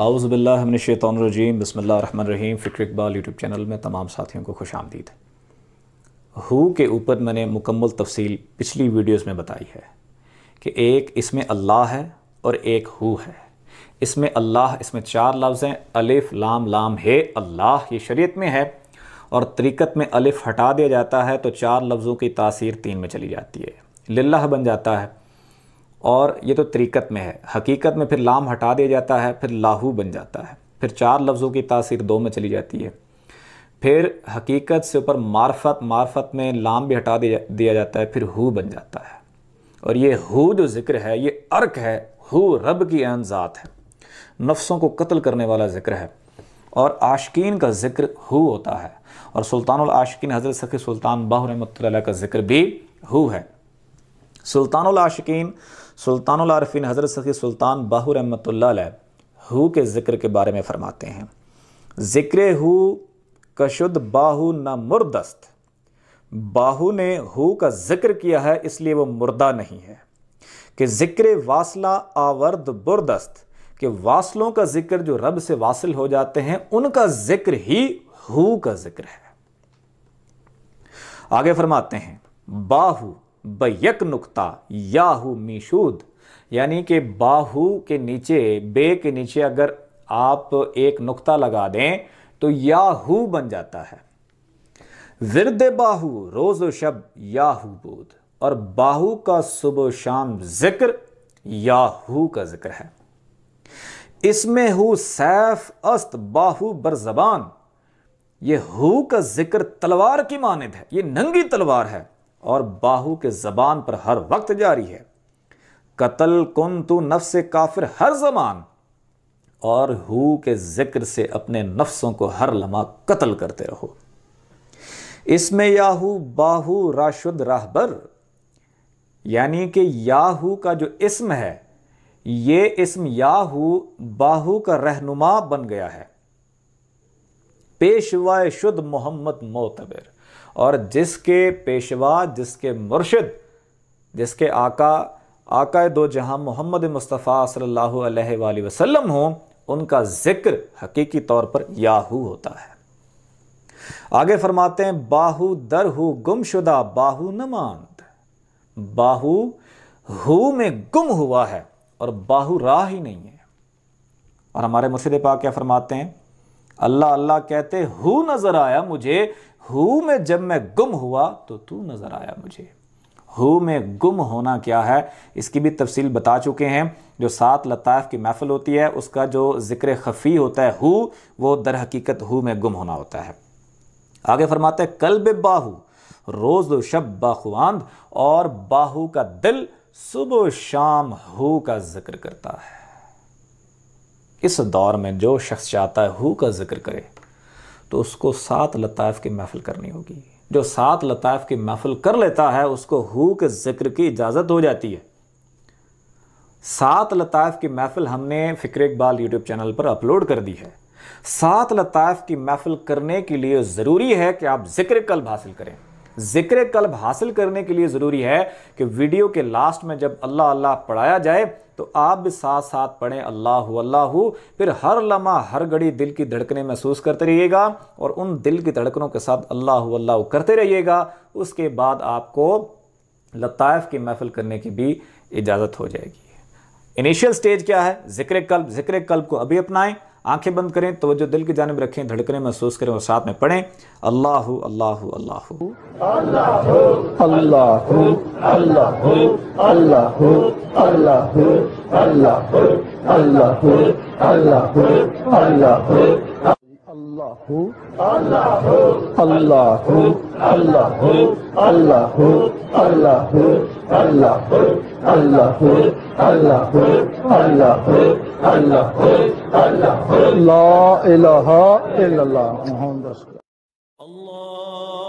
आउज़बिल्लाशैतरजीम रहीम फ़िक्र Iqbal YouTube channel में तमाम साथियों को खुश आमदीद हु के ऊपर मैंने मुकम्मल तफसील पिछली वीडियोज में बताई है कि एक इसमें अल्लाह है और एक हु है इसमें अल्लाह इसमें चार लफ्ज़ हैं अलिफ़ लाम लाम हे अल्लाह ये शरीयत में है और तरीक़त में अलिफ़ हटा दिया जाता है तो चार लफ्ज़ों की तासीर तीन में चली जाती है लल्लाह बन जाता है और ये तो तरीक़त में है हकीकत में फिर लाम हटा दिया जाता है फिर लाहू बन जाता है फिर चार लफ्ज़ों की तासीर दो में चली जाती है फिर हकीकत से ऊपर मार्फत मार्फत में लाम भी हटा दिया दिया जाता है फिर हु बन जाता है और ये हु जो ज़िक्र है ये अर्क है हु रब की अन ज़ात है नफ्सों को कत्ल करने वाला ज़िक्र है और आशकीन का ज़िक्र हु होता है और सुल्तान आशिकीन हज़रत सखी सुल्तान बाहू रहमत का ज़िक्र भी हु है सुल्तान आशिकीन सुल्तान आरफिन हज़रत सखी सुल्तान बाहू रहमत हु के ज़िक्र के बारे में फ़रमाते हैं ज़िक्र हु कशुद बाहु न मुर्दस्त बाहु ने हु का जिक्र किया है इसलिए वो मुर्दा नहीं है कि जिक्र वासला आवर्द बुरदस्त कि वासलों का जिक्र जो रब से वासिल हो जाते हैं उनका जिक्र ही हु का जिक्र है आगे फरमाते हैं बाहु बयक नुक्ता याहू मीशूद यानी कि बाहु के नीचे बे के नीचे अगर आप एक नुक्ता लगा दें तो याहू बन जाता है विरद बाहू रोज शब याहू बोध और बाहू का सुबह शाम जिक्र याहू का जिक्र है इसमें हु सैफ अस्त बाहु जबान ये हु का जिक्र तलवार की मानद है ये नंगी तलवार है और बाहु के जबान पर हर वक्त जारी है कतल कुन तु नफ्स काफिर हर जमान और हु के जिक्र से अपने नफ्सों को हर लम्हा कत्ल करते रहो इसमें याहू बाहू राशुद राहबर यानी कि याहू का जो इस्म है ये इसम याहू बाहू का रहनुमा बन गया है पेशवा शुद्ध मोहम्मद मोतबिर और जिसके पेशवा जिसके मुर्शद जिसके आका आका दो जहां मोहम्मद मुस्तफ़ा सल्लल्लाहु अलैहि वसल्लम हो उनका ज़िक्र हकीकी तौर पर याहू होता है आगे फरमाते हैं बाहू हु गुमशुदा बाहू नमांद बाहू हु में गुम हुआ है और बाहु राह ही नहीं है और हमारे मुर्शिद पा क्या फरमाते हैं अल्लाह अल्लाह कहते हु नज़र आया मुझे हु में जब मैं गुम हुआ तो तू नज़र आया मुझे हु में गुम होना क्या है इसकी भी तफसील बता चुके हैं जो सात लताफ़ की महफ़ल होती है उसका जो ज़िक्र खफ़ी होता है हु वो दर हकीकत हु में गुम होना होता है आगे फरमाते हैं कल्ब बाहू रोज़ शब बाखुआंद और बाहू का दिल सुबह शाम हु का जिक्र करता है इस दौर में जो शख्स चाहता है हु का जिक्र करे तो उसको सात लताइफ की महफिल करनी होगी जो सात लताइफ की महफिल कर लेता है उसको हु के जिक्र की इजाज़त हो जाती है सात लताइफ की महफिल हमने फ़िक्र इकबाल यूट्यूब चैनल पर अपलोड कर दी है सात लताइफ की महफिल करने के लिए ज़रूरी है कि आप जिक्र कल्ब हासिल करें जिक्र कल्ब हासिल करने के लिए ज़रूरी है कि वीडियो के लास्ट में जब अल्लाह अल्लाह पढ़ाया जाए तो आप भी साथ साथ पढ़ें अल्लाह अल्लाह फिर हर लम्हा हर घड़ी दिल की धड़कने महसूस करते रहिएगा और उन दिल की धड़कनों के साथ अल्लाह अल्लाह करते रहिएगा उसके बाद आपको लताइफ की महफिल करने की भी इजाज़त हो जाएगी इनिशियल स्टेज क्या है जिक्र कल्ब जिक्र कल्ब को अभी अपनाएं आंखें बंद करें तो दिल की जानब रखें धड़कने महसूस करें और साथ में पढ़ें अल्लाह अल्लाह अल्लाह अल्लाह अल्लाह अल्लाह अल्लाह अल्लाह अल्लाह अल्लाह अल्लाह Allahu Allahu Allahu Allahu Allahu Allahu Allahu Allahu Allahu Allahu Allahu Allahu La ilaha illallah Muhammed Allah